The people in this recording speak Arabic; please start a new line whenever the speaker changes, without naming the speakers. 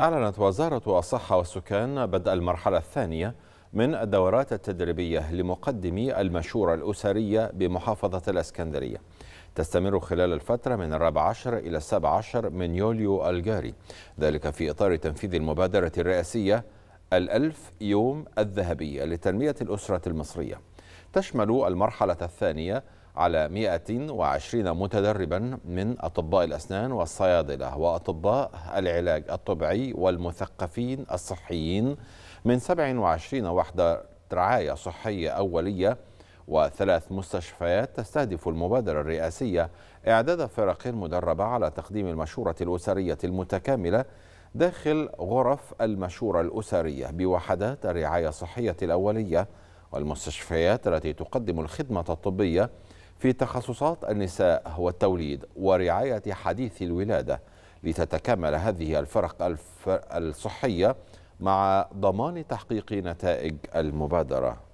أعلنت وزارة الصحة والسكان بدء المرحلة الثانية من الدورات التدريبية لمقدمي المشورة الأسرية بمحافظة الأسكندرية تستمر خلال الفترة من الرابع عشر إلى السابع عشر من يوليو الجاري ذلك في إطار تنفيذ المبادرة الرئاسية الألف يوم الذهبية لتنمية الأسرة المصرية تشمل المرحلة الثانية على 120 متدربا من أطباء الأسنان والصيادلة وأطباء العلاج الطبيعي والمثقفين الصحيين من 27 وحدة رعاية صحية أولية وثلاث مستشفيات تستهدف المبادرة الرئاسية إعداد فرق مدربة على تقديم المشورة الأسرية المتكاملة داخل غرف المشورة الأسرية بوحدات الرعاية الصحية الأولية والمستشفيات التي تقدم الخدمة الطبية في تخصصات النساء والتوليد ورعاية حديث الولادة لتتكامل هذه الفرق الصحية مع ضمان تحقيق نتائج المبادرة